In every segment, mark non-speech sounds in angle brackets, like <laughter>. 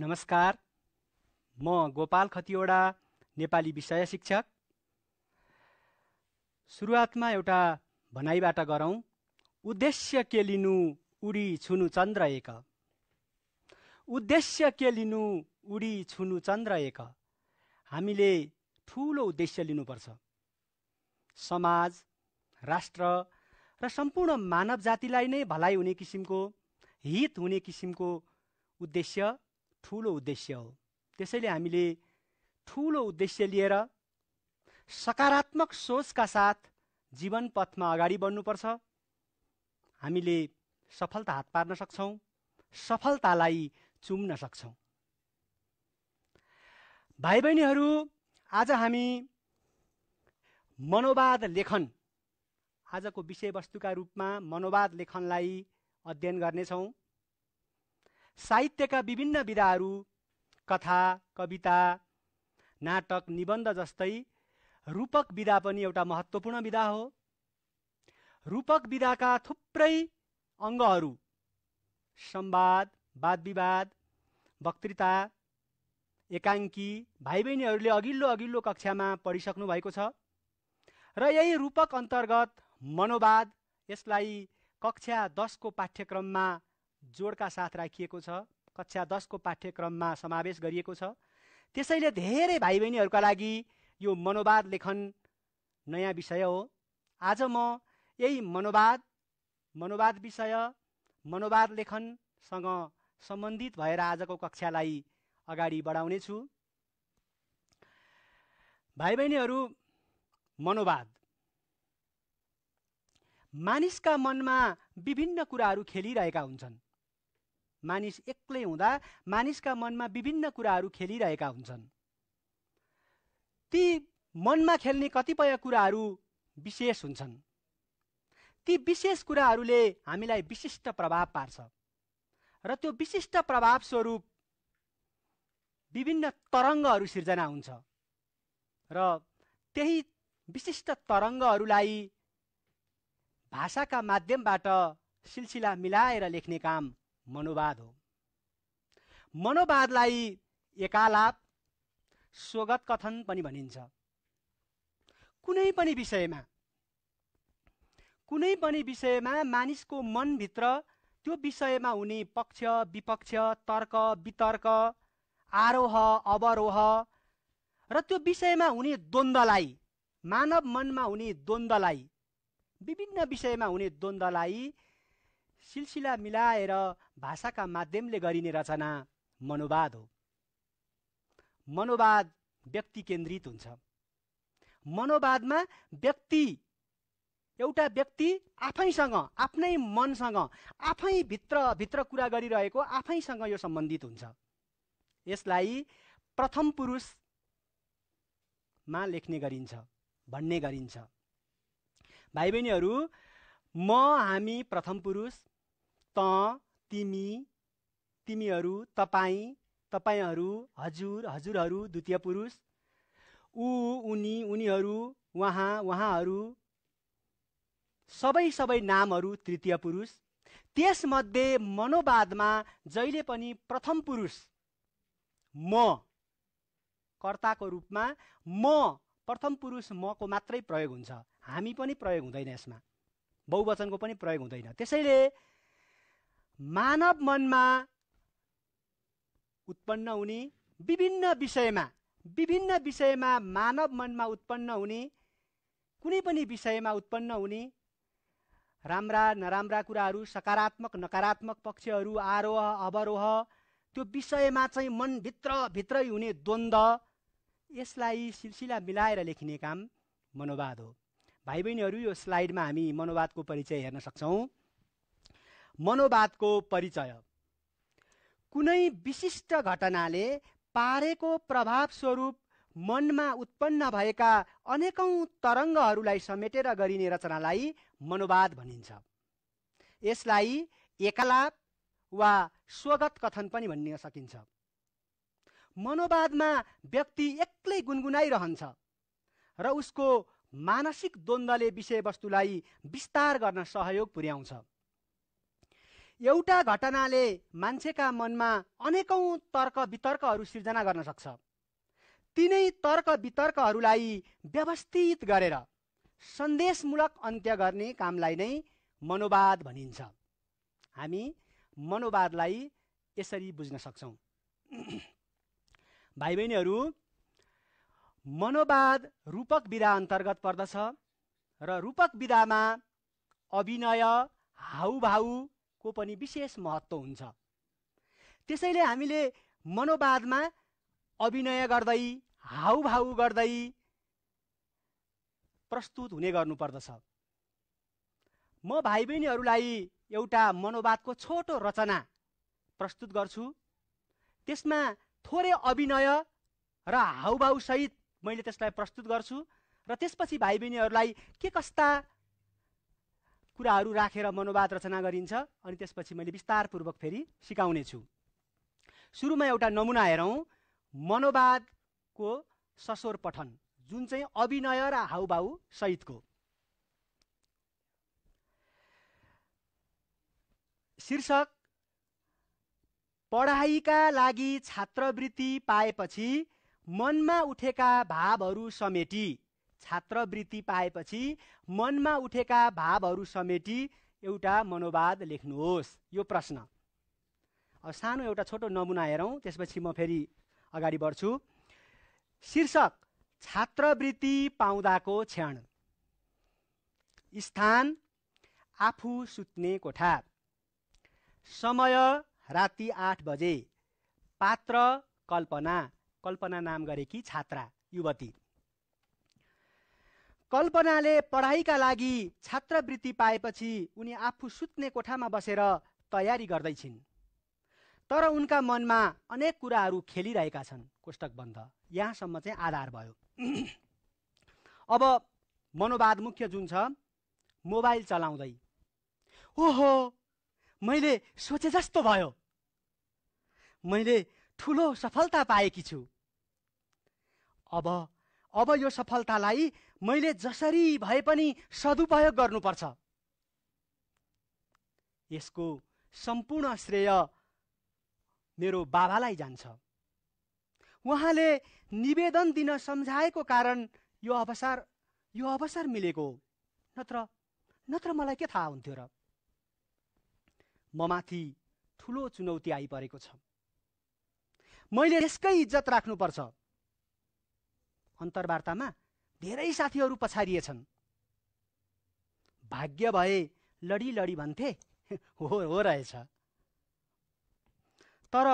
नमस्कार म गोपाल खतिवडा नेपाली विषय शिक्षक सुरुवातमा एउटा भनाइबाट गरौँ उद्देश्य के लिनु उडी छुनु चन्द्र एक उद्देश्य के लिनु उडी छुनु चन्द्र एक हामीले ठुलो उद्देश्य लिनुपर्छ समाज राष्ट्र र सम्पूर्ण मानव जातिलाई नै भलाइ हुने किसिमको हित हुने किसिमको उद्देश्य ठुलो उद्देश्य हो त्यसैले हामीले ठुलो उद्देश्य लिएर सकारात्मक सोचका साथ जीवन पथमा अगाडि बढ्नुपर्छ हामीले सफलता हात पार्न सक्छौँ सफलतालाई चुम्न सक्छौँ भाइ बहिनीहरू आज हामी मनोवाद लेखन आजको विषयवस्तुका रूपमा मनोवाद लेखनलाई अध्ययन गर्नेछौँ साहित्यका विभिन्न विधाहरू कथा कविता नाटक निबन्ध जस्तै रूपक विधा पनि एउटा महत्त्वपूर्ण विधा हो रूपक विधाका थुप्रै अङ्गहरू संवाद वाद विवाद वक्तृता एकाङ्की भाइ बहिनीहरूले अघिल्लो अघिल्लो कक्षामा पढिसक्नु भएको छ र यही रूपक अन्तर्गत मनोवाद यसलाई कक्षा दसको पाठ्यक्रममा जोडका साथ राखिएको छ कक्षा दसको पाठ्यक्रममा समावेश गरिएको छ त्यसैले धेरै भाइ बहिनीहरूका लागि यो मनोवाद लेखन नयाँ विषय हो आज म यही मनोवाद मनोवाद विषय मनोवाद लेखनसँग सम्बन्धित भएर आजको कक्षालाई अगाडि बढाउने छु भाइ बहिनीहरू मनोवाद मानिसका मनमा विभिन्न कुराहरू खेलिरहेका हुन्छन् मानिस एक्लै हुँदा मानिसका मनमा विभिन्न कुराहरू खेलिरहेका हुन्छन् ती मनमा खेल्ने कतिपय कुराहरू विशेष हुन्छन् ती विशेष कुराहरूले हामीलाई विशिष्ट प्रभाव पार्छ र त्यो विशिष्ट प्रभाव स्वरूप विभिन्न तरङ्गहरू सिर्जना हुन्छ र त्यही विशिष्ट तरङ्गहरूलाई भाषाका माध्यमबाट सिलसिला मिलाएर लेख्ने काम मनोवाद हो मनोवादलाई एकालाप स्वगत कथन पनि भनिन्छ कुनै पनि विषयमा कुनै पनि विषयमा मानिसको मनभित्र त्यो विषयमा हुने पक्ष विपक्ष तर्क वितर्क आरोह अवरोह र त्यो विषयमा हुने द्वन्द्वलाई मानव मनमा हुने द्वन्द्वलाई विभिन्न विषयमा हुने द्वन्द्वलाई सिलसिला मिलाएर भाषाका माध्यमले गरिने रचना मनोवाद हो मनोवाद व्यक्ति केन्द्रित हुन्छ मनोवादमा व्यक्ति एउटा व्यक्ति आफैसँग आफ्नै मनसँग भित्र भित्र कुरा गरिरहेको आफैसँग यो सम्बन्धित हुन्छ यसलाई प्रथम पुरुषमा लेख्ने गरिन्छ भन्ने गरिन्छ भाइ बहिनीहरू म हामी प्रथम पुरुष त तिमी तिमीहरू तपाईँ तपाईँहरू हजुर हजुरहरू द्वितीय पुरुष ऊ उनी उनीहरू उहाँ उहाँहरू सबै सबै नामहरू तृतीय पुरुष त्यसमध्ये मनोवादमा जहिले पनि प्रथम पुरुष म कर्ताको रूपमा म प्रथम पुरुष मको मात्रै प्रयोग हुन्छ हामी पनि प्रयोग हुँदैन यसमा बहुवचनको पनि प्रयोग हुँदैन त्यसैले मानव मनमा उत्पन्न हुने विभिन्न विषयमा विभिन्न विषयमा मानव मनमा उत्पन्न हुने कुनै पनि विषयमा उत्पन्न हुने राम्रा नराम्रा कुराहरू सकारात्मक नकारात्मक पक्षहरू आरोह अवरोह त्यो विषयमा चाहिँ मनभित्र भित्रै हुने द्वन्द्व यसलाई सिलसिला मिलाएर लेखिने काम मनोवाद हो भाइ बहिनीहरू यो स्लाइडमा हामी मनोवादको परिचय हेर्न सक्छौँ मनोवादको परिचय कुनै विशिष्ट घटनाले पारेको प्रभावस्वरूप मनमा उत्पन्न भएका अनेकौँ तरङ्गहरूलाई समेटेर गरिने रचनालाई मनोवाद भनिन्छ यसलाई एकलाप वा स्वगत कथन पनि भन्न सकिन्छ मनोवादमा व्यक्ति एक्लै गुनगुनाइरहन्छ र उसको मानसिक द्वन्द्वले विषयवस्तुलाई विस्तार गर्न सहयोग पुर्याउँछ एउटा घटनाले मान्छेका मनमा अनेकौँ तर्क वितर्कहरू सिर्जना गर्न सक्छ तिनै तर्क वितर्कहरूलाई व्यवस्थित गरेर सन्देशमूलक अन्त्य गर्ने कामलाई नै मनोवाद भनिन्छ हामी मनोवादलाई यसरी बुझ्न सक्छौँ <clears throat> भाइ बहिनीहरू मनोवाद रूपक विधा अन्तर्गत पर्दछ र रूपक विधामा अभिनय हाउभाउ को पनि विशेष महत्त्व हुन्छ त्यसैले हामीले मनोवादमा अभिनय गर्दै हाउभाउ गर्दै प्रस्तुत हुने गर्नुपर्दछ म भाइ बहिनीहरूलाई एउटा मनोवादको छोटो रचना प्रस्तुत गर्छु त्यसमा थोरै अभिनय र हाउभाउसहित मैले त्यसलाई प्रस्तुत गर्छु र त्यसपछि भाइ बहिनीहरूलाई के कस्ता कुराहरू राखेर मनोवाद रचना गरिन्छ अनि त्यसपछि मैले विस्तारपूर्वक फेरि सिकाउनेछु सुरुमा एउटा नमुना हेरौँ मनोवादको सस्वर पठन जुन चाहिँ अभिनय र हाउभाउ सहितको शीर्षक पढाइका लागि छात्रवृत्ति पाएपछि मनमा उठेका भावहरू समेटी छात्रवृत्ति पाएपछि मनमा उठेका भावहरू समेटी एउटा मनोवाद लेख्नुहोस् यो प्रश्न अब सानो एउटा छोटो नमुना हेरौँ त्यसपछि म फेरि अगाडि बढ्छु शीर्षक छात्रवृत्ति पाउँदाको क्षण स्थान आफू सुत्ने कोठा समय राति आठ बजे पात्र कल्पना कल्पना नाम गरेकी छात्रा युवती कल्पनाले पढाइका लागि छात्रवृत्ति पाएपछि उनी आफू सुत्ने कोठामा बसेर तयारी गर्दैछिन् तर उनका मनमा अनेक कुराहरू खेलिरहेका छन् कोष्टक बन्द यहाँसम्म चाहिँ आधार भयो <clears throat> अब मनोवाद मुख्य जुन छ मोबाइल चलाउँदै ओहो मैले सोचे जस्तो भयो मैले ठुलो सफलता पाएकी छु अब अब यो सफलतालाई मैले जसरी भए पनि सदुपयोग गर्नुपर्छ यसको सम्पूर्ण श्रेय मेरो बाबालाई जान्छ उहाँले निवेदन दिन सम्झाएको कारण यो अवसर यो अवसर मिलेको नत्र नत्र मलाई के थाहा हुन्थ्यो र ममाथि ठुलो चुनौती आइपरेको छ मैले यसकै इज्जत राख्नुपर्छ अन्तर्वार्तामा धेरै साथीहरू पछारिएछन् भाग्य भए लडी लडी भन्थे <laughs> हो हो रहेछ तर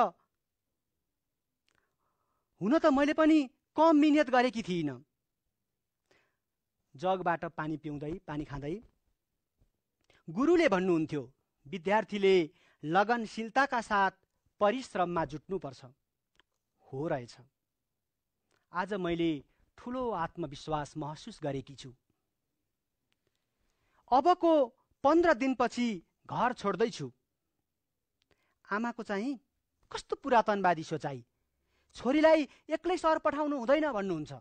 हुन त मैले पनि कम मिहिनेत गरेकी थिइनँ जगबाट पानी पिउँदै पानी खाँदै गुरुले भन्नुहुन्थ्यो विद्यार्थीले लगनशीलताका साथ परिश्रममा जुट्नुपर्छ हो रहेछ आज मैले ठुलो आत्मविश्वास महसुस गरेकी छु अबको पन्ध्र दिनपछि घर छोड्दैछु आमाको चाहिँ कस्तो पुरातनवादी सोचाइ छोरीलाई एक्लै सहर पठाउनु हुँदैन भन्नुहुन्छ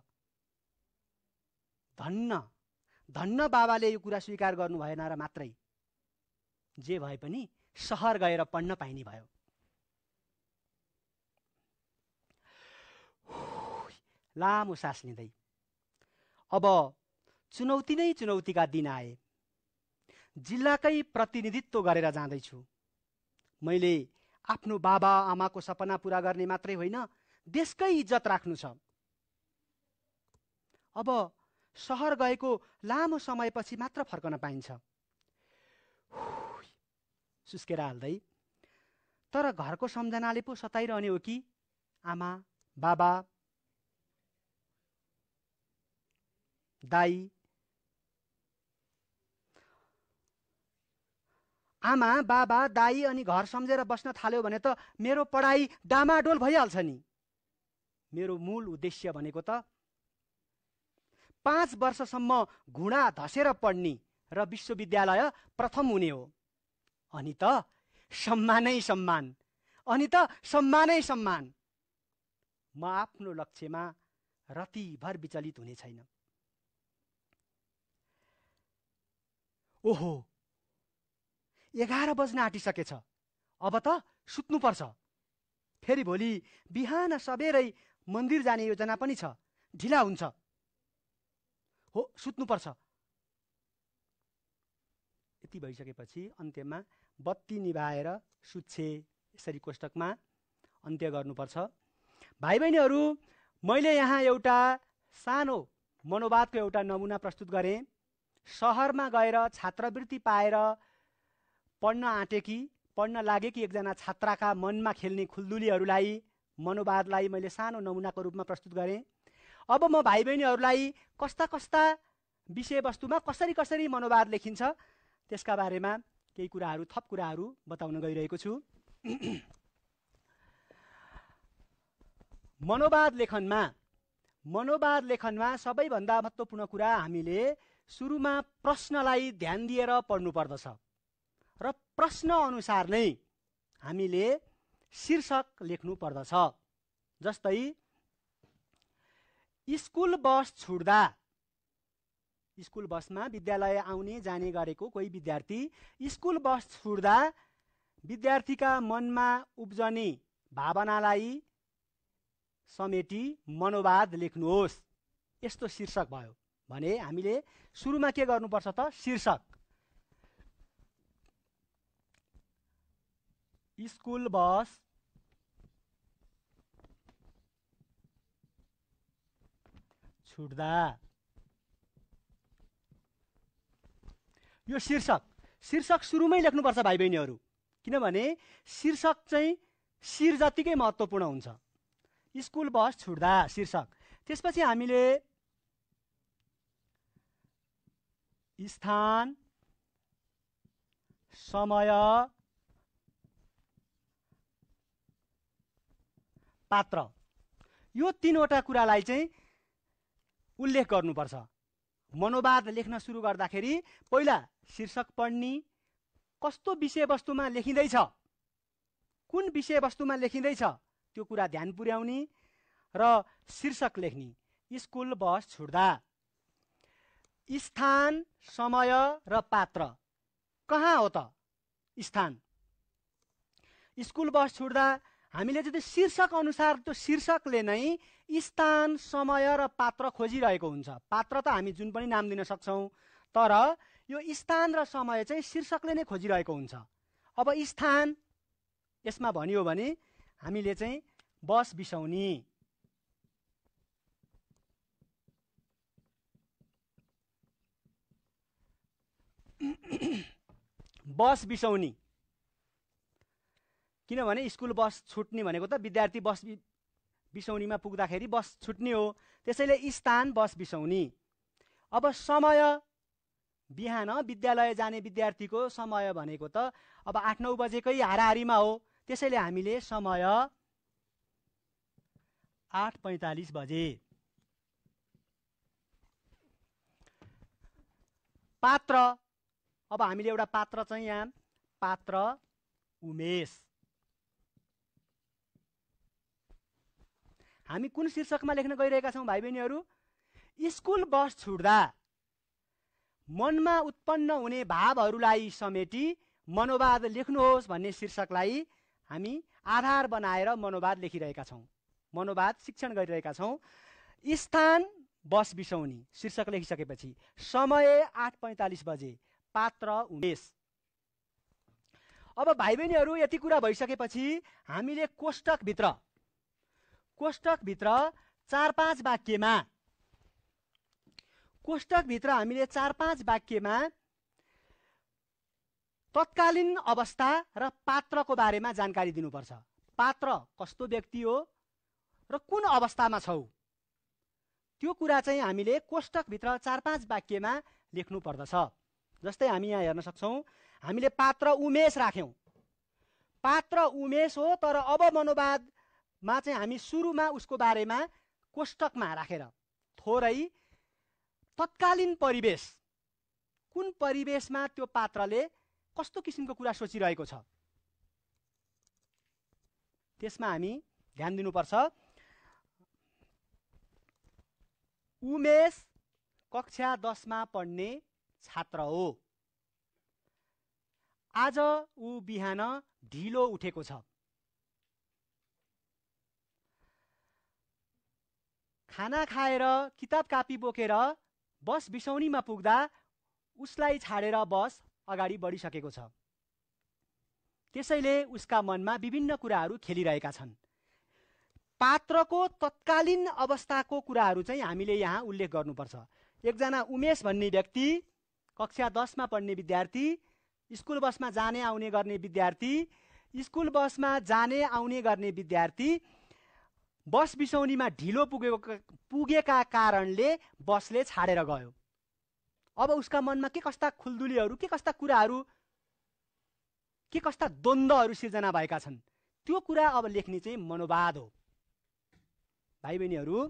धन्न धन्न बाबाले यो कुरा स्वीकार गर्नु भएन र मात्रै जे भए पनि सहर गएर पढ्न पाइने भयो लामो सास लिँदै अब चुनौती नै चुनौतीका दिन आए जिल्लाकै प्रतिनिधित्व गरेर जाँदैछु मैले आफ्नो बाबा आमाको सपना पुरा गर्ने मात्रै होइन देशकै इज्जत राख्नु छ अब सहर गएको लामो समयपछि मात्र फर्कन पाइन्छ सुस्केर हाल्दै तर घरको सम्झनाले पो सताइरहने हो कि आमा बाबा दाई आमा बाबा दाई अनि घर सम्झेर बस्न थाल्यो भने त मेरो पढाइ डामाडोल भइहाल्छ नि मेरो मूल उद्देश्य भनेको त पाँच वर्षसम्म घुँडा धसेर पढ्ने र विश्वविद्यालय प्रथम हुने हो अनि त सम्मानै सम्मान अनि त सम्मानै सम्मान म आफ्नो लक्ष्यमा रतिभर विचलित हुने छैन ओहो एघार बज्न आँटिसकेछ अब त सुत्नुपर्छ फेरि भोलि बिहान सबेरै मन्दिर जाने योजना पनि छ ढिला हुन्छ हो सुत्नुपर्छ यति भइसकेपछि अन्त्यमा बत्ती निभाएर सुत्छे यसरी कोष्टकमा अन्त्य गर्नुपर्छ भाइ बहिनीहरू मैले यहाँ एउटा सानो मनोवादको एउटा नमुना प्रस्तुत गरेँ सहरमा गएर छात्रवृत्ति पाएर पढ्न आँटेकी पढ्न लागेकी एकजना छात्राका मनमा खेल्ने खुल्दुलीहरूलाई मनोवादलाई मैले सानो नमुनाको रूपमा प्रस्तुत गरेँ अब म भाइ बहिनीहरूलाई कस्ता कस्ता विषयवस्तुमा कसरी कसरी मनोवाद लेखिन्छ त्यसका बारेमा केही कुराहरू थप कुराहरू बताउन गइरहेको छु <clears throat> मनोवाद लेखनमा मनोवाद लेखनमा सबैभन्दा महत्त्वपूर्ण कुरा हामीले सुरुमा प्रश्नलाई ध्यान दिएर पढ्नु पर्दछ र प्रश्न अनुसार नै हामीले शीर्षक लेख्नु पर्दछ जस्तै स्कुल बस छुट्दा स्कुल बसमा विद्यालय आउने जाने गरेको कोही विद्यार्थी स्कुल बस छुट्दा विद्यार्थीका मनमा उब्जने भावनालाई समेटी मनोवाद लेख्नुहोस् यस्तो शीर्षक भयो भने हामीले सुरुमा के गर्नुपर्छ त शीर्षक स्कुल बस छुट्दा यो शीर्षक शीर्षक सुरुमै लेख्नुपर्छ भाइ बहिनीहरू किनभने शीर्षक चाहिँ शिर जतिकै महत्त्वपूर्ण हुन्छ स्कुल बस छुट्दा शीर्षक त्यसपछि हामीले स्थान समय पात्र यो तिनवटा कुरालाई चाहिँ उल्लेख गर्नुपर्छ मनोवाद लेख्न सुरु गर्दाखेरि पहिला शीर्षक पढ्ने कस्तो विषयवस्तुमा लेखिँदैछ कुन विषयवस्तुमा लेखिँदैछ त्यो कुरा ध्यान पुर्याउने र शीर्षक लेख्ने स्कुल बस छुट्दा स्थान समय र पात्र कहाँ हो त स्थान स्कुल बस छुट्दा हामीले जति शीर्षक अनुसार त्यो शीर्षकले नै स्थान समय र पात्र खोजिरहेको हुन्छ पात्र त हामी जुन पनि नाम दिन सक्छौँ तर यो स्थान र समय चाहिँ शीर्षकले नै खोजिरहेको हुन्छ अब स्थान यसमा भनियो भने हामीले चाहिँ बस बिसाउने बस बिसाउने किनभने स्कुल बस छुट्ने भनेको त विद्यार्थी बस बिसौनीमा पुग्दाखेरि बस छुट्ने हो त्यसैले स्थान बस बिसौनी अब समय बिहान विद्यालय जाने विद्यार्थीको समय भनेको त अब आठ नौ बजेकै हाराहारीमा हो त्यसैले हामीले समय आठ पैँतालिस बजे पात्र अब हामीले एउटा पात्र चाहिँ यहाँ पात्र उमेश हामी कुन शीर्षकमा लेख्न गइरहेका छौँ भाइ बहिनीहरू स्कुल बस छुट्दा मनमा उत्पन्न हुने भावहरूलाई समेटी मनोवाद लेख्नुहोस् भन्ने शीर्षकलाई हामी आधार बनाएर मनोवाद लेखिरहेका छौँ मनोवाद शिक्षण गरिरहेका छौँ स्थान बस बिसौनी शीर्षक लेखिसकेपछि समय आठ पैँतालिस बजे पात्र हुनेस अब भाइ बहिनीहरू यति कुरा भइसकेपछि हामीले कोष्टकभित्र कोष्टकभित्र चार पाँच वाक्यमा कोष्टकभित्र हामीले चार पाँच वाक्यमा तत्कालीन अवस्था र पात्रको बारेमा जानकारी दिनुपर्छ पात्र कस्तो व्यक्ति हो र कुन अवस्थामा छौ त्यो कुरा चाहिँ हामीले कोष्टकभित्र चार पाँच वाक्यमा लेख्नु पर्दछ जस्तै हामी यहाँ हेर्न सक्छौँ हामीले पात्र उमेश राख्यौँ पात्र उमेश हो तर अब मनोवादमा चाहिँ हामी सुरुमा उसको बारेमा कोष्टकमा राखेर थोरै तत्कालीन परिवेश कुन परिवेशमा त्यो पात्रले कस्तो किसिमको कुरा सोचिरहेको छ त्यसमा हामी ध्यान दिनुपर्छ उमेश कक्षा दसमा पढ्ने छात्र हो आज ऊ बिहान ढिलो उठेको छ खाना खाएर किताब कापी बोकेर बस बिसौनीमा पुग्दा उसलाई छाडेर बस अगाडि बढिसकेको छ त्यसैले उसका मनमा विभिन्न कुराहरू खेलिरहेका छन् पात्रको तत्कालीन अवस्थाको कुराहरू चाहिँ हामीले यहाँ उल्लेख गर्नुपर्छ एकजना उमेश भन्ने व्यक्ति कक्षा दसमा पढ्ने विद्यार्थी स्कुल बसमा जाने आउने गर्ने विद्यार्थी स्कुल बसमा जाने आउने गर्ने विद्यार्थी बस बिसौनीमा ढिलो पुगेको पुगेका कारणले बसले छाडेर गयो अब उसका मनमा के कस्ता खुल्दुलीहरू के कस्ता कुराहरू के कस्ता द्वन्द्वहरू सिर्जना भएका छन् त्यो कुरा अब लेख्ने चाहिँ मनोवाद हो भाइ बहिनीहरू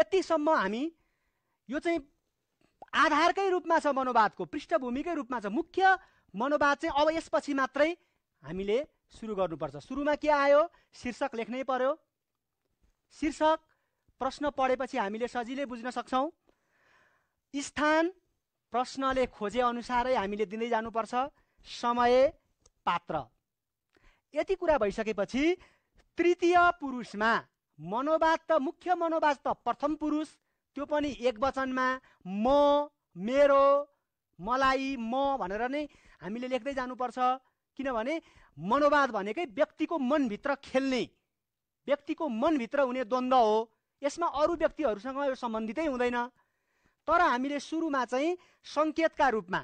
यतिसम्म हामी यो चाहिँ आधारकै रूपमा छ मनोवादको पृष्ठभूमिकै रूपमा छ मुख्य मनोवाद चाहिँ अब यसपछि मात्रै हामीले सुरु गर्नुपर्छ सुरुमा के आयो शीर्षक लेख्नै पर्यो शीर्षक प्रश्न पढेपछि हामीले सजिलै बुझ्न सक्छौँ स्थान प्रश्नले खोजे अनुसारै हामीले दिँदै जानुपर्छ समय पात्र यति कुरा भइसकेपछि तृतीय पुरुषमा मनोवाद त मुख्य मनोवाद त प्रथम पुरुष त्यो पनि एक वचनमा म मेरो मलाई म भनेर नै हामीले लेख्दै जानुपर्छ किनभने मनोवाद भनेकै व्यक्तिको मनभित्र खेल्ने व्यक्तिको मनभित्र हुने द्वन्द्व हो यसमा अरू व्यक्तिहरूसँग यो सम्बन्धितै हुँदैन तर हामीले सुरुमा चाहिँ सङ्केतका रूपमा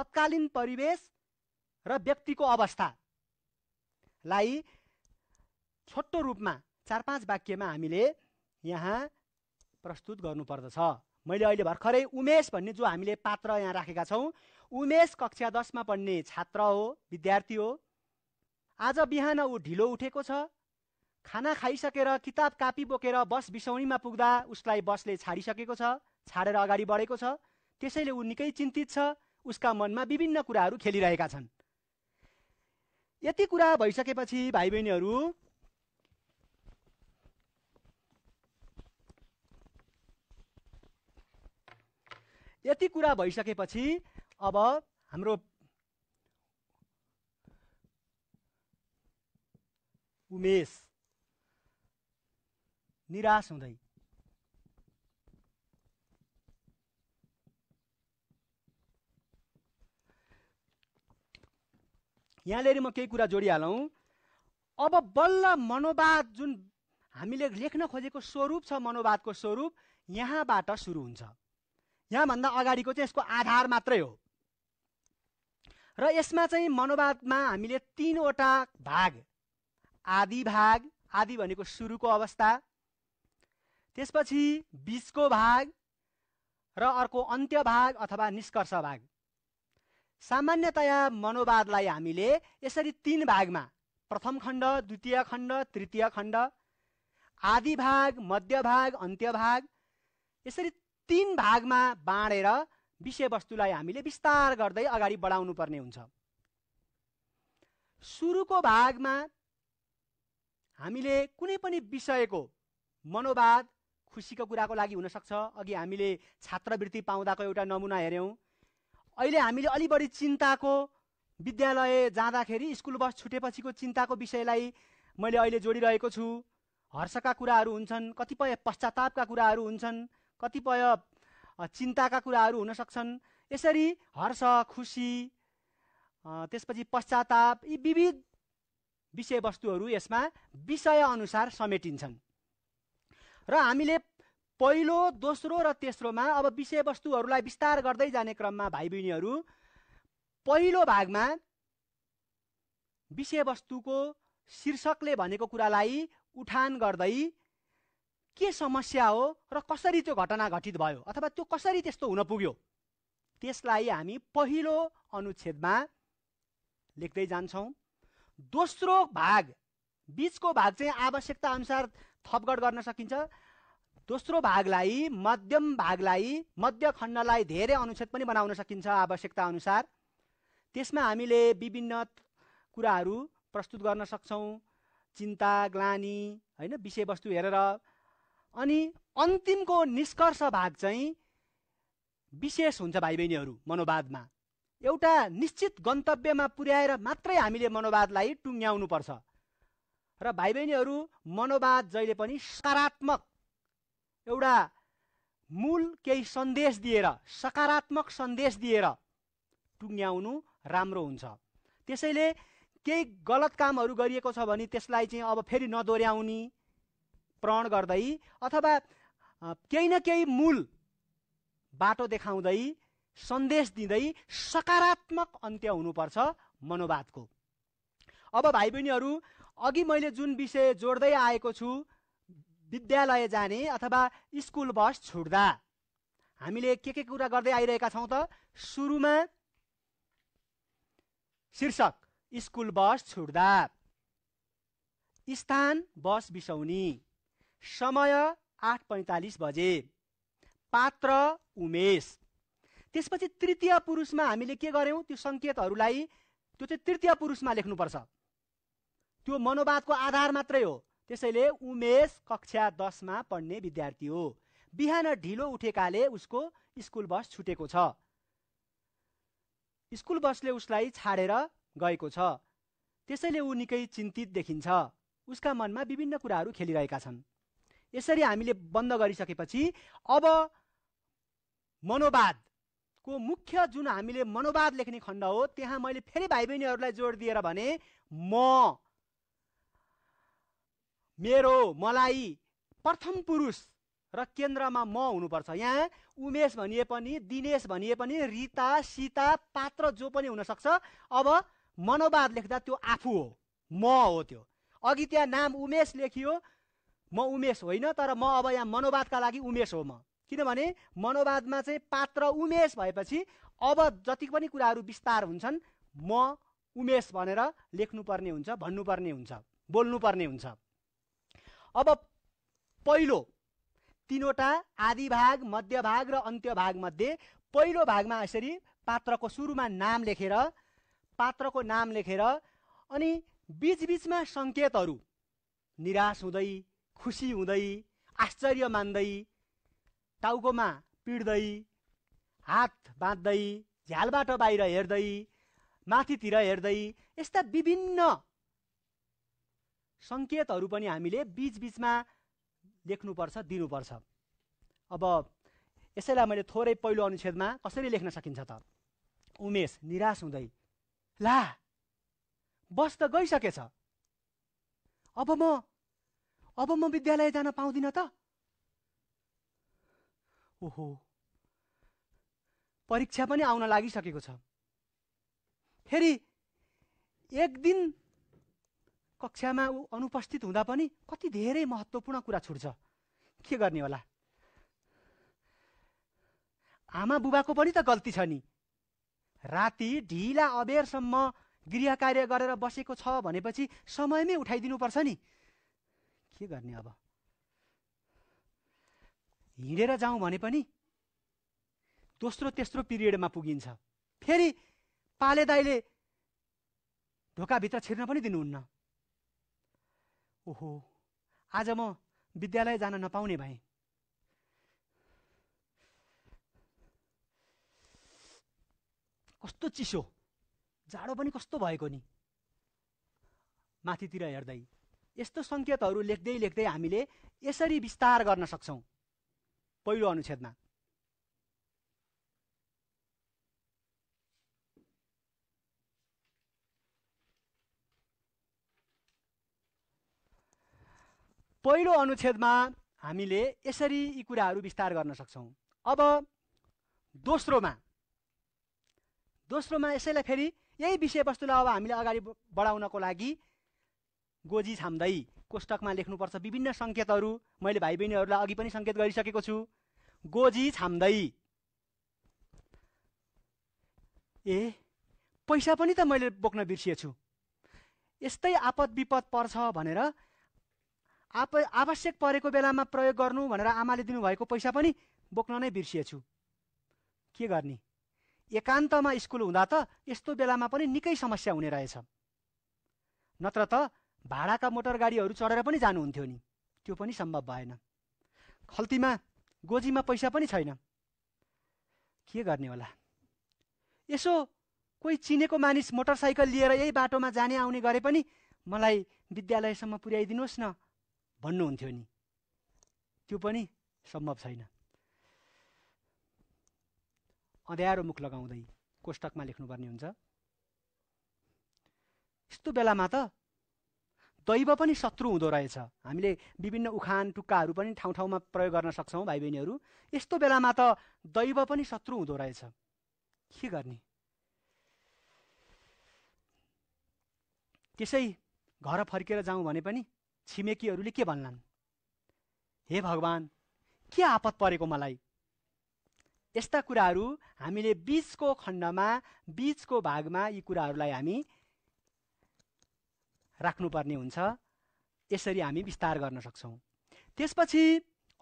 तत्कालीन परिवेश र व्यक्तिको अवस्थालाई छोटो रूपमा चार पाँच वाक्यमा हामीले यहाँ प्रस्तुत गर्नुपर्दछ मैले अहिले भर्खरै उमेश भन्ने जो हामीले पात्र यहाँ राखेका छौँ उमेश कक्षा दसमा पढ्ने छात्र हो विद्यार्थी हो आज बिहान ऊ ढिलो उठेको छ खाना खाइसकेर किताब कापी बोकेर बस बिसौनीमा पुग्दा उसलाई बसले छाडिसकेको छ छाडेर अगाडि बढेको छ त्यसैले ऊ निकै चिन्तित छ उसका मनमा विभिन्न कुराहरू खेलिरहेका छन् यति कुरा भइसकेपछि भाइ बहिनीहरू यति कुरा भइसकेपछि अब हाम्रो उमेश निराश हुँदै यहाँनिर म केही कुरा जोडिहालौँ अब बल्ल मनोवाद जुन हामीले लेख्न खोजेको स्वरूप छ मनोवादको स्वरूप यहाँबाट सुरु हुन्छ यहाँभन्दा अगाडिको चाहिँ यसको आधार मात्रै हो र यसमा चाहिँ मनोवादमा हामीले तिनवटा भाग आदि भाग आदि भनेको सुरुको अवस्था त्यसपछि बिचको भाग र अर्को अन्त्य भाग अथवा निष्कर्ष भाग सामान्यतया मनोवादलाई हामीले यसरी तिन भागमा प्रथम खण्ड द्वितीय खण्ड तृतीय खण्ड आदि भाग मध्य भाग अन्त्य भाग यसरी तीन भागमा बाँडेर विषयवस्तुलाई हामीले विस्तार गर्दै अगाडि बढाउनु पर्ने हुन्छ सुरुको भागमा हामीले कुनै पनि विषयको मनोवाद खुसीको कुराको लागि हुनसक्छ अघि हामीले छात्रवृत्ति पाउँदाको एउटा नमुना हेऱ्यौँ अहिले हामीले अलि बढी चिन्ताको विद्यालय जाँदाखेरि स्कुल बस छुटेपछिको चिन्ताको विषयलाई मैले अहिले जोडिरहेको छु हर्षका कुराहरू हुन्छन् कतिपय पश्चातापका कुराहरू हुन्छन् कतिपय चिन्ताका कुराहरू हुन सक्छन् यसरी हर्ष खुसी त्यसपछि पश्चाताप यी विविध विषयवस्तुहरू यसमा विषयअनुसार समेटिन्छन् र हामीले पहिलो दोस्रो र तेस्रोमा अब विषयवस्तुहरूलाई विस्तार गर्दै जाने क्रममा भाइ बहिनीहरू पहिलो भागमा विषयवस्तुको शीर्षकले भनेको कुरालाई उठान गर्दै के समस्या हो र कसरी त्यो घटना घटित भयो अथवा त्यो कसरी त्यस्तो हुन पुग्यो त्यसलाई हामी पहिलो अनुच्छेदमा लेख्दै जान्छौँ दोस्रो भाग बिचको भाग चाहिँ आवश्यकता अनुसार थपगड गर्न सकिन्छ दोस्रो भागलाई मध्यम भागलाई मध्य खण्डलाई धेरै अनुच्छेद पनि बनाउन सकिन्छ आवश्यकता अनुसार त्यसमा हामीले विभिन्न कुराहरू प्रस्तुत गर्न सक्छौँ चिन्ता ग्लानी होइन विषयवस्तु हेरेर अनि अन्तिमको निष्कर्ष भाग चाहिँ विशेष हुन्छ भाइ बहिनीहरू मनोवादमा एउटा निश्चित गन्तव्यमा पुर्याएर मात्रै हामीले मनोवादलाई टुङ्ग्याउनुपर्छ र भाइ बहिनीहरू मनोवाद जहिले पनि सकारात्मक एउटा मूल केही सन्देश दिएर सकारात्मक सन्देश दिएर टुङ्ग्याउनु राम्रो हुन्छ त्यसैले केही गलत कामहरू गरिएको छ भने त्यसलाई चाहिँ अब फेरि नदोर्याउने प्रण गर्दै अथवा केही न केही मूल बाटो देखाउँदै सन्देश दिँदै सकारात्मक अन्त्य हुनुपर्छ मनोवादको अब भाइ बहिनीहरू अघि मैले जुन विषय जोड्दै आएको छु विद्यालय जाने अथवा स्कुल बस छुट्दा हामीले के के कुरा गर्दै आइरहेका छौँ त सुरुमा शीर्षक स्कुल बस छुट्दा स्थान बस बिसौनी समय आठ पैँतालिस बजे पात्र उमेश त्यसपछि तृतीय पुरुषमा हामीले के गर्यौँ त्यो सङ्केतहरूलाई त्यो चाहिँ तृतीय पुरुषमा लेख्नुपर्छ त्यो मनोवादको आधार मात्रै हो त्यसैले उमेश कक्षा दसमा पढ्ने विद्यार्थी हो बिहान ढिलो उठेकाले उसको स्कुल बस छुटेको छ स्कुल बसले उसलाई छाडेर गएको छ त्यसैले ऊ निकै चिन्तित देखिन्छ उसका मनमा विभिन्न कुराहरू खेलिरहेका छन् यसरी हामीले बन्द गरिसकेपछि अब मनोवादको मुख्य जुन हामीले मनोवाद लेख्ने खण्ड हो त्यहाँ मैले फेरि भाइ बहिनीहरूलाई जोड दिएर भने म मेरो मलाई प्रथम पुरुष र केन्द्रमा म हुनुपर्छ यहाँ उमेश भनिए पनि दिनेश भनिए पनि रिता सीता पात्र जो पनि हुनसक्छ अब मनोवाद लेख्दा त्यो आफू हो म हो त्यो अघि त्यहाँ नाम उमेश लेखियो म उमेश होइन तर म अब यहाँ मनोवादका लागि उमेश हो म किनभने मनोवादमा चाहिँ पात्र उमेश भएपछि अब जति पनि कुराहरू विस्तार हुन्छन् म उमेश भनेर लेख्नुपर्ने हुन्छ भन्नुपर्ने हुन्छ बोल्नुपर्ने हुन्छ अब पहिलो तिनवटा आदि भाग मध्यभाग र अन्त्य मध्ये पहिलो भागमा यसरी पात्रको सुरुमा नाम लेखेर पात्रको नाम लेखेर अनि बिचबिचमा सङ्केतहरू निराश हुँदै खुसी हुँदै आश्चर्य मान्दै टाउकोमा पिड्दै हात बाँध्दै झ्यालबाट बाहिर हेर्दै माथितिर हेर्दै यस्ता विभिन्न सङ्केतहरू पनि हामीले बिचबिचमा लेख्नुपर्छ दिनुपर्छ अब यसैलाई मैले थोरै पहिलो अनुच्छेदमा कसरी लेख्न सकिन्छ त उमेश निराश हुँदै ला बस त गइसकेछ अब म अब म विद्यालय जान पाउँदिनँ त ओहो परीक्षा पनि आउन लागिसकेको छ फेरि एक दिन कक्षामा ऊ अनुपस्थित हुँदा पनि कति धेरै महत्त्वपूर्ण कुरा छुट्छ के गर्ने होला आमा बुबाको पनि त गल्ती छ नि राति ढिला अबेरसम्म गृह कार्य गरेर बसेको छ भनेपछि समयमै उठाइदिनुपर्छ नि के गर्ने अब हिँडेर जाउँ भने पनि दोस्रो तेस्रो पिरियडमा पुगिन्छ फेरि पाले दाइले ढोकाभित्र छिर्न पनि दिनुहुन्न ओहो आज म विद्यालय जान नपाउने भएँ कस्तो चिसो जाडो पनि कस्तो भएको नि माथितिर हेर्दै यस्तो सङ्केतहरू लेख्दै लेख्दै हामीले यसरी विस्तार गर्न सक्छौँ पहिलो अनुच्छेदमा पहिलो अनुच्छेदमा हामीले यसरी यी कुराहरू विस्तार गर्न सक्छौँ अब दोस्रोमा दोस्रोमा यसैलाई फेरि यही विषयवस्तुलाई अब हामीले अगाडि बढाउनको लागि गोजी छाम्दै कोष्टकमा लेख्नुपर्छ विभिन्न सङ्केतहरू मैले भाइ बहिनीहरूलाई अघि पनि सङ्केत गरिसकेको छु गोजी छाम्दै ए पैसा पनि त मैले बोक्न बिर्सिएछु यस्तै आपद विपद पर्छ भनेर आप आवश्यक परेको बेलामा प्रयोग गर्नु भनेर आमाले दिनुभएको पैसा पनि बोक्न नै बिर्सिएछु के गर्ने एकान्तमा स्कुल हुँदा त यस्तो बेलामा पनि निकै समस्या हुने रहेछ नत्र त भाडाका मोटर गाडीहरू चढेर पनि जानुहुन्थ्यो नि त्यो पनि सम्भव भएन खल्तीमा गोजीमा पैसा पनि छैन के गर्ने होला यसो कोही चिनेको मानिस मोटरसाइकल लिएर यही बाटोमा जाने आउने गरे पनि मलाई विद्यालयसम्म पुर्याइदिनुहोस् न भन्नुहुन्थ्यो नि त्यो पनि सम्भव छैन अँध्यारो मुख लगाउँदै कोष्टकमा लेख्नुपर्ने हुन्छ यस्तो बेलामा त दैव पनि शत्रु हुँदो रहेछ हामीले विभिन्न उखान टुक्काहरू पनि ठाउँ ठाउँमा प्रयोग गर्न सक्छौँ भाइ बहिनीहरू यस्तो बेलामा त दैव पनि शत्रु हुँदो रहेछ के गर्ने त्यसै घर फर्केर जाउँ भने पनि छिमेकीहरूले के भन्लान् हे भगवान् के आपत परेको मलाई यस्ता कुराहरू हामीले बिचको खण्डमा बिचको भागमा यी कुराहरूलाई हामी राख्नुपर्ने हुन्छ यसरी हामी विस्तार गर्न सक्छौँ त्यसपछि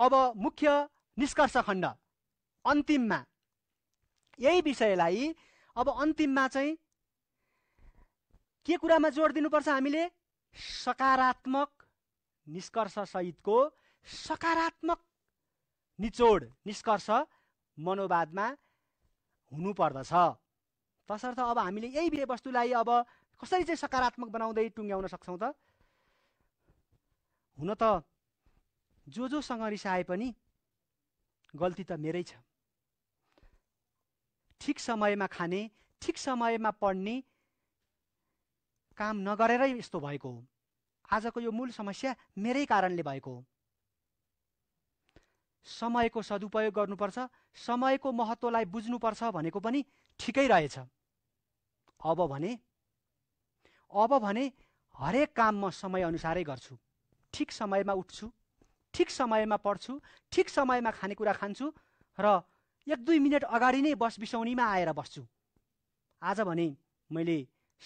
अब मुख्य निष्कर्ष खण्ड अन्तिममा यही विषयलाई अब अन्तिममा चाहिँ के कुरामा जोड दिनुपर्छ हामीले सकारात्मक निष्कर्षसहितको सकारात्मक निचोड निष्कर्ष मनोवादमा हुनुपर्दछ तसर्थ अब हामीले यही विषयवस्तुलाई अब कसरी चाहिँ सकारात्मक बनाउँदै टुङ्ग्याउन सक्छौँ त हुन त जो जोसँग रिसाए पनि गल्ती त मेरै छ ठिक समयमा खाने ठिक समयमा पढ्ने काम नगरेरै यस्तो भएको हो आजको यो मूल समस्या मेरै कारणले भएको हो समयको सदुपयोग गर्नुपर्छ समयको महत्त्वलाई बुझ्नुपर्छ भनेको पनि ठिकै रहेछ अब भने अब भने हरेक काम म समयअनुसारै गर्छु ठिक समयमा उठ्छु ठिक समयमा पढ्छु ठिक समयमा खानेकुरा खान्छु र एक दुई मिनट अगाडि नै बस बिसौनीमा आएर बस्छु आज भने मैले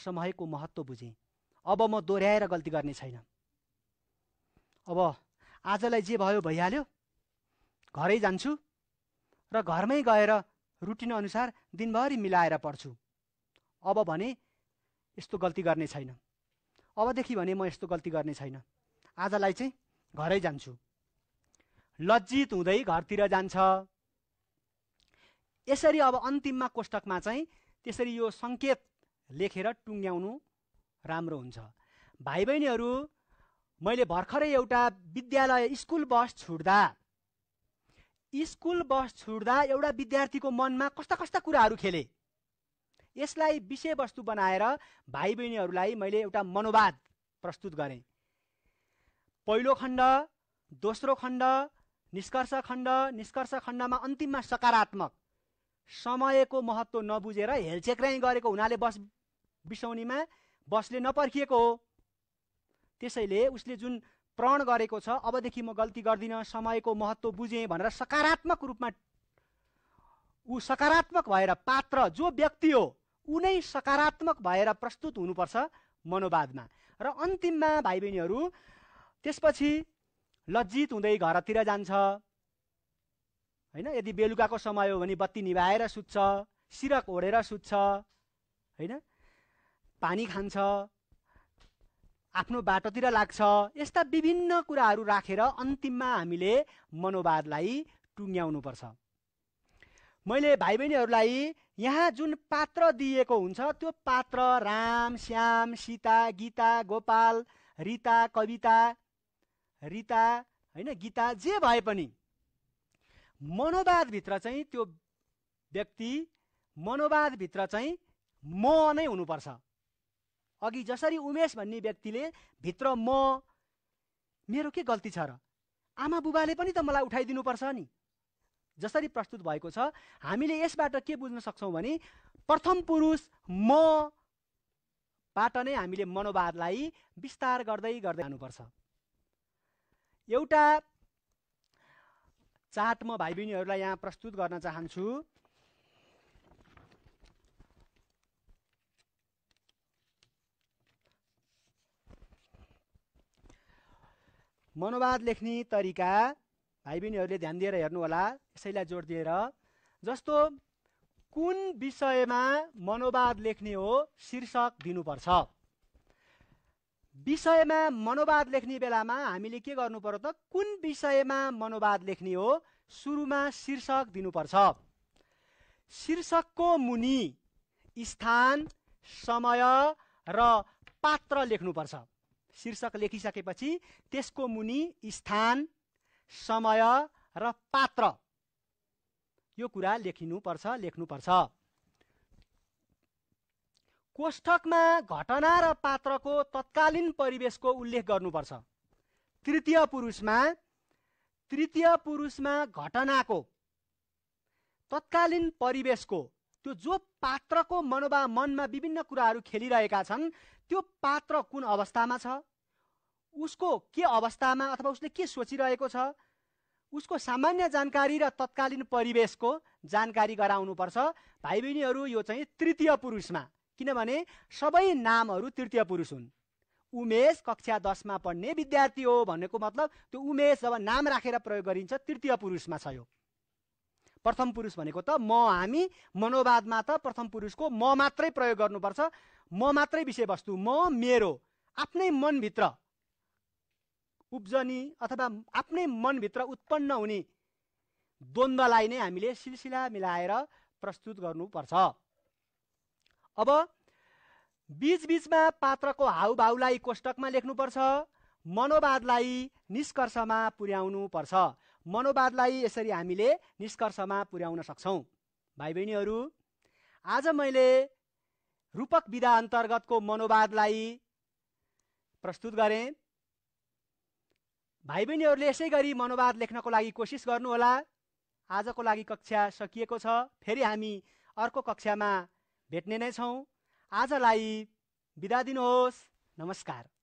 समयको महत्त्व बुझेँ अब म दोहोऱ्याएर गल्ती गर्ने छैन अब आजलाई जे भयो भइहाल्यो घरै जान्छु र घरमै गएर रुटिन अनुसार दिनभरि मिलाएर पढ्छु अब भने यस्तो गल्ती गर्ने छैन अबदेखि भने म यस्तो गल्ती गर्ने छैन आजलाई चाहिँ घरै जान्छु लज्जित हुँदै घरतिर जान्छ यसरी अब अन्तिममा कोष्टकमा चाहिँ त्यसरी यो सङ्केत लेखेर टुङ्ग्याउनु राम्रो हुन्छ भाइ बहिनीहरू मैले भर्खरै एउटा विद्यालय स्कुल बस छुट्दा स्कुल बस छुट्दा एउटा विद्यार्थीको मनमा कस्ता कस्ता कुराहरू खेले यसलाई विषयवस्तु बनाएर भाइ बहिनीहरूलाई मैले एउटा मनोवाद प्रस्तुत गरेँ पहिलो खण्ड दोस्रो खण्ड निष्कर्ष खण्ड निष्कर्ष खण्डमा अन्तिममा सकारात्मक समयको महत्त्व नबुझेर हेलचेक्राइ गरेको हुनाले बस बिसौनीमा बसले नपर्खिएको हो त्यसैले उसले जुन प्रण गरेको छ अबदेखि म गल्ती गर्दिनँ समयको महत्त्व बुझेँ भनेर सकारात्मक रूपमा ऊ सकारात्मक भएर पात्र जो व्यक्ति हो उनै सकारात्मक भएर प्रस्तुत हुनुपर्छ मनोवादमा र अन्तिममा भाइ बहिनीहरू त्यसपछि लज्जित हुँदै घरतिर जान्छ होइन यदि बेलुकाको समय हो भने बत्ती निभाएर सुत्छ सिरक ओढेर सुत्छ होइन पानी खान्छ आफ्नो बाटोतिर लाग्छ यस्ता विभिन्न कुराहरू राखेर रा, अन्तिममा हामीले मनोवादलाई टुङ्ग्याउनुपर्छ मैले भाइ बहिनीहरूलाई यहाँ जुन पात्र दिएको हुन्छ त्यो पात्र राम श्याम सीता गीता गोपाल रीता कविता रीता होइन गीता जे भए पनि मनोवादभित्र चाहिँ त्यो व्यक्ति मनोवादभित्र चाहिँ म नै हुनुपर्छ अघि जसरी उमेश भन्ने व्यक्तिले भित्र म मेरो के गल्ती छ र आमा बुबाले पनि त मलाई उठाइदिनुपर्छ नि जसरी प्रस्तुत भएको छ हामीले यसबाट के बुझ्न सक्छौँ भने प्रथम पुरुष म बाट नै हामीले मनोवादलाई विस्तार गर्दै गर्दै जानुपर्छ एउटा चार्ट म भाइ बहिनीहरूलाई यहाँ प्रस्तुत गर्न चाहन्छु मनोवाद लेख्ने तरिका भाइ बहिनीहरूले ध्यान दिएर हेर्नुहोला यसैलाई जोड दिएर जस्तो कुन विषयमा मनोवाद लेख्ने हो शीर्षक दिनुपर्छ विषयमा मनोवाद लेख्ने बेलामा हामीले के गर्नु पर्यो त कुन विषयमा मनोवाद लेख्ने हो सुरुमा शीर्षक दिनुपर्छ शीर्षकको मुनि स्थान समय र पात्र लेख्नुपर्छ शीर्षक लेखिसकेपछि त्यसको मुनि स्थान समय र पात्र यो कुरा लेखिनुपर्छ लेख्नुपर्छ कोष्ठकमा घटना र पात्रको तत्कालीन परिवेशको उल्लेख गर्नुपर्छ तृतीय पुरुषमा तृतीय पुरुषमा घटनाको तत्कालीन परिवेशको त्यो जो पात्रको मनोभा मनमा विभिन्न कुराहरू खेलिरहेका छन् त्यो पात्र कुन अवस्थामा छ उसको के अवस्थामा अथवा उसले के सोचिरहेको छ उसको सामान्य जानकारी र तत्कालीन परिवेशको जानकारी गराउनुपर्छ भाइ बहिनीहरू यो चाहिँ तृतीय पुरुषमा किनभने सबै नामहरू तृतीय पुरुष हुन् उमेश कक्षा दसमा पढ्ने विद्यार्थी हो भनेको मतलब त्यो उमेश जब नाम राखेर प्रयोग गरिन्छ तृतीय पुरुषमा छ यो प्रथम पुरुष भनेको त म हामी मनोवादमा त प्रथम पुरुषको म मात्रै प्रयोग गर्नुपर्छ म मात्रै विषयवस्तु म मेरो आफ्नै मनभित्र उब्जनी अथवा आफ्नै मनभित्र उत्पन्न हुने द्वन्द्वलाई नै हामीले सिलसिला मिलाएर प्रस्तुत गर्नुपर्छ अब बिचबिचमा पात्रको हाउभाउलाई कोष्टकमा लेख्नुपर्छ मनोवादलाई निष्कर्षमा पुर्याउनु पर्छ मनोवादलाई यसरी हामीले निष्कर्षमा पुर्याउन सक्छौँ भाइ बहिनीहरू आज मैले रूपक विधा अन्तर्गतको मनोवादलाई प्रस्तुत गरेँ भाइ बहिनीहरूले यसै गरी मनोवाद लेख्नको लागि कोसिस गर्नुहोला आजको लागि कक्षा सकिएको छ फेरि हामी अर्को कक्षामा भेट्ने नै छौँ आजलाई बिदा दिनुहोस् नमस्कार